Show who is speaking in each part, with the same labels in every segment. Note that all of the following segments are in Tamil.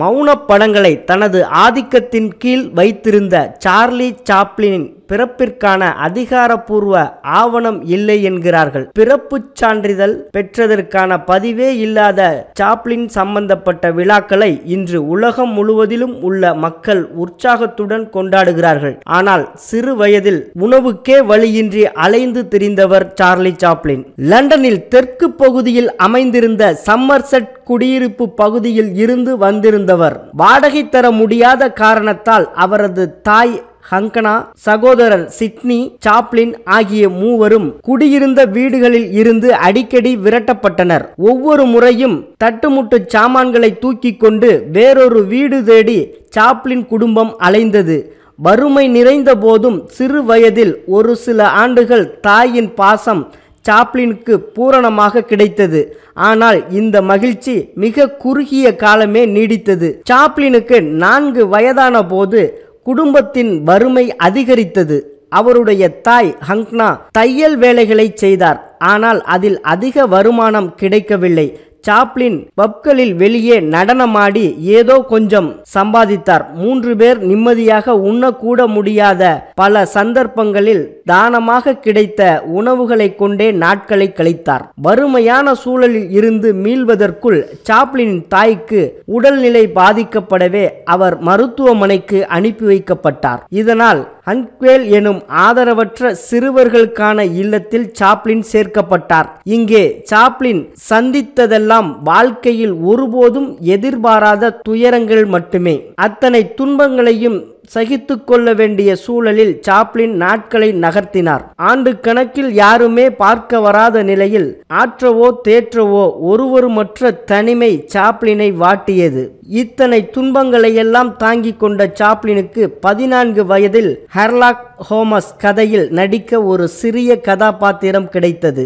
Speaker 1: மௌன படங்களை தனது ஆதிக்கத்தின் கீழ் வைத்திருந்த சார்லி சாப்ளினின் பிறப்பிற்கான அதிகாரப்பூர்வ ஆவணம் இல்லை என்கிறார்கள் பிறப்பு சான்றிதழ் பெற்றதற்கான பதிவே இல்லாத சாப்ளின் சம்பந்தப்பட்ட விழாக்களை இன்று உலகம் முழுவதிலும் உள்ள மக்கள் உற்சாகத்துடன் கொண்டாடுகிறார்கள் ஆனால் சிறு வயதில் உணவுக்கே வழியின்றி அலைந்து திரிந்தவர் சார்லி சாப்ளின் லண்டனில் தெற்கு பகுதியில் அமைந்திருந்த சம்மர்செட் குடியிருப்பு பகுதியில் இருந்து வந்திருந்தவர் வாடகை தர முடியாத காரணத்தால் அவரது தாய் ஹங்கனா சகோதரர் சிட்னி சாப்ளின் ஆகிய மூவரும் குடியிருந்த வீடுகளில் இருந்து அடிக்கடி விரட்டப்பட்டனர் ஒவ்வொரு முறையும் தட்டுமுட்டு சாமான்களை தூக்கி கொண்டு வேறொரு வீடு தேடி சாப்ளின் குடும்பம் அலைந்தது வறுமை நிறைந்த போதும் சிறு வயதில் ஒரு சில ஆண்டுகள் தாயின் பாசம் சாப்ளினுக்கு பூரணமாக கிடைத்தது ஆனால் இந்த மகிழ்ச்சி மிக குறுகிய காலமே நீடித்தது சாப்ளினுக்கு நான்கு வயதான போது குடும்பத்தின் வறுமை அதிகரித்தது அவருடைய தாய் ஹங்னா தையல் வேலைகளை செய்தார் ஆனால் அதில் அதிக வருமானம் கிடைக்கவில்லை சாப்ளின் பப்களில் வெளியே நடனமாடி ஏதோ கொஞ்சம் சம்பாதித்தார் மூன்று பேர் நிம்மதியாக உண்ணக்கூட முடியாத பல சந்தர்ப்பங்களில் தானமாக கிடைத்த உணவுகளை கொண்டே நாட்களை கழித்தார் வறுமையான சூழலில் இருந்து மீள்வதற்குள் சாப்ளின் தாய்க்கு உடல்நிலை பாதிக்கப்படவே அவர் மருத்துவமனைக்கு அனுப்பி வைக்கப்பட்டார் இதனால் அன்க்வேல் எனும் ஆதரவற்ற சிறுவர்களுக்கான இல்லத்தில் சாப்ளின் சேர்க்கப்பட்டார் இங்கே சாப்ளின் சந்தித்ததெல்லாம் வாழ்க்கையில் ஒருபோதும் எதிர்பாராத துயரங்கள் மட்டுமே அத்தனை துன்பங்களையும் சகித்து கொள்ள வேண்டிய சூழலில் சாப்ளின் நாட்களை நகர்த்தினார் ஆண்டு கணக்கில் யாருமே பார்க்க வராத நிலையில் ஆற்றவோ தேற்றவோ ஒருவருமற்ற தனிமை சாப்ளினை வாட்டியது இத்தனை துன்பங்களை எல்லாம் தாங்கி கொண்ட சாப்ளினுக்கு பதினான்கு வயதில் ஹர்லாக் ஹோமஸ் கதையில் நடிக்க ஒரு சிறிய கதாபாத்திரம் கிடைத்தது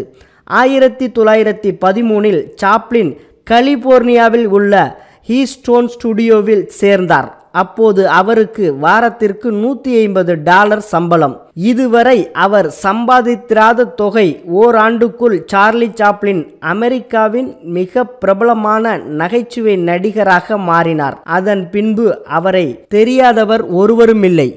Speaker 1: ஆயிரத்தி தொள்ளாயிரத்தி பதிமூனில் சாப்ளின் கலிபோர்னியாவில் உள்ள ஹீஸ்டோன் ஸ்டுடியோவில் சேர்ந்தார் அப்போது அவருக்கு வாரத்திற்கு நூற்றி ஐம்பது டாலர் சம்பளம் இதுவரை அவர் சம்பாதித்திராத தொகை ஓராண்டுக்குள் சார்லி சாப்ளின் அமெரிக்காவின் மிக பிரபலமான நகைச்சுவை நடிகராக மாறினார் அதன் பின்பு அவரை தெரியாதவர் ஒருவரும் இல்லை